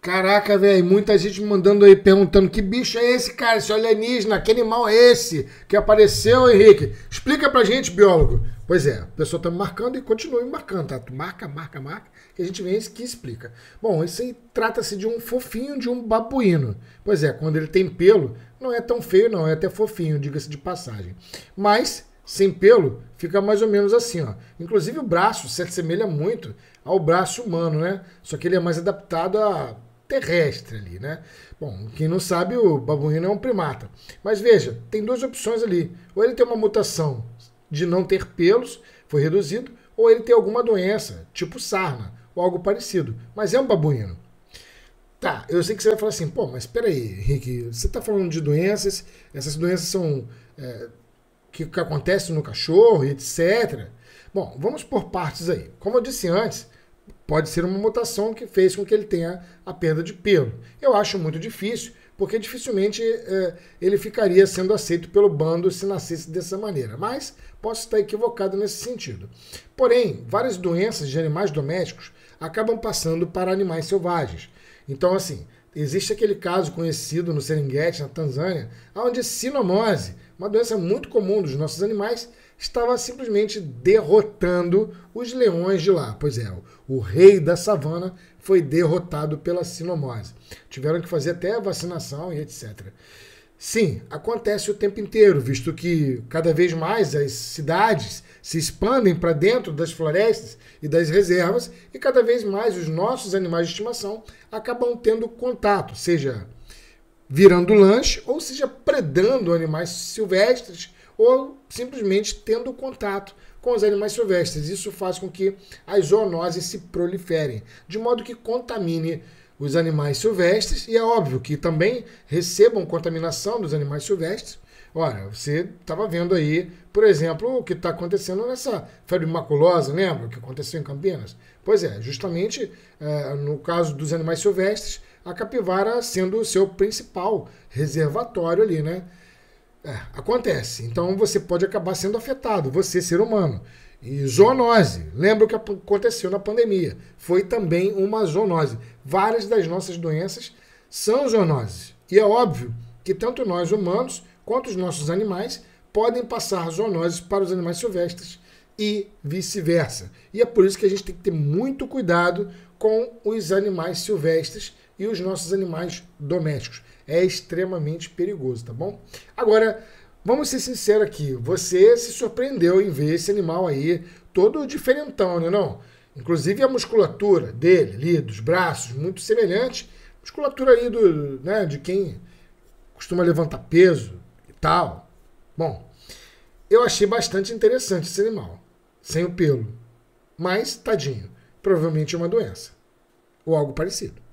Caraca, velho, muita gente me mandando aí perguntando que bicho é esse, cara, esse alienígena, que animal é esse que apareceu, Henrique? Explica pra gente, biólogo. Pois é, a pessoa tá me marcando e continua me marcando, tá? Tu marca, marca, marca, que a gente vê isso que explica. Bom, isso aí trata-se de um fofinho de um babuíno. Pois é, quando ele tem pelo, não é tão feio, não, é até fofinho, diga-se de passagem. Mas sem pelo, fica mais ou menos assim, ó. Inclusive o braço se assemelha muito ao braço humano, né? Só que ele é mais adaptado a terrestre ali, né? Bom, quem não sabe, o babuíno é um primata. Mas veja, tem duas opções ali. Ou ele tem uma mutação de não ter pelos, foi reduzido, ou ele tem alguma doença, tipo sarna, ou algo parecido. Mas é um babuíno. Tá, eu sei que você vai falar assim, pô, mas peraí, Henrique, você está falando de doenças, essas doenças são é, que, que acontecem no cachorro, etc. Bom, vamos por partes aí. Como eu disse antes, pode ser uma mutação que fez com que ele tenha a perda de pelo. Eu acho muito difícil, porque dificilmente é, ele ficaria sendo aceito pelo bando se nascesse dessa maneira. Mas posso estar equivocado nesse sentido. Porém, várias doenças de animais domésticos acabam passando para animais selvagens. Então, assim, Existe aquele caso conhecido no Serengeti, na Tanzânia, onde sinomose, uma doença muito comum dos nossos animais, estava simplesmente derrotando os leões de lá. Pois é, o rei da savana foi derrotado pela sinomose. Tiveram que fazer até vacinação e etc. Sim, acontece o tempo inteiro, visto que cada vez mais as cidades se expandem para dentro das florestas e das reservas e cada vez mais os nossos animais de estimação acabam tendo contato, seja virando lanche ou seja predando animais silvestres ou simplesmente tendo contato com os animais silvestres. Isso faz com que as zoonoses se proliferem, de modo que contamine os animais silvestres, e é óbvio que também recebam contaminação dos animais silvestres. Ora, você estava vendo aí, por exemplo, o que está acontecendo nessa febre maculosa, lembra? o que aconteceu em Campinas? Pois é, justamente é, no caso dos animais silvestres, a capivara sendo o seu principal reservatório ali, né? É, acontece. Então você pode acabar sendo afetado, você ser humano. E zoonose. Lembra o que aconteceu na pandemia? Foi também uma zoonose várias das nossas doenças são zoonoses. E é óbvio que tanto nós humanos quanto os nossos animais podem passar zoonoses para os animais silvestres e vice-versa. E é por isso que a gente tem que ter muito cuidado com os animais silvestres e os nossos animais domésticos. É extremamente perigoso, tá bom? Agora, vamos ser sinceros aqui. Você se surpreendeu em ver esse animal aí todo diferentão, não é não? Inclusive a musculatura dele ali, dos braços, muito semelhante. Musculatura aí do, né, de quem costuma levantar peso e tal. Bom, eu achei bastante interessante esse animal, sem o pelo. Mas, tadinho, provavelmente é uma doença. Ou algo parecido.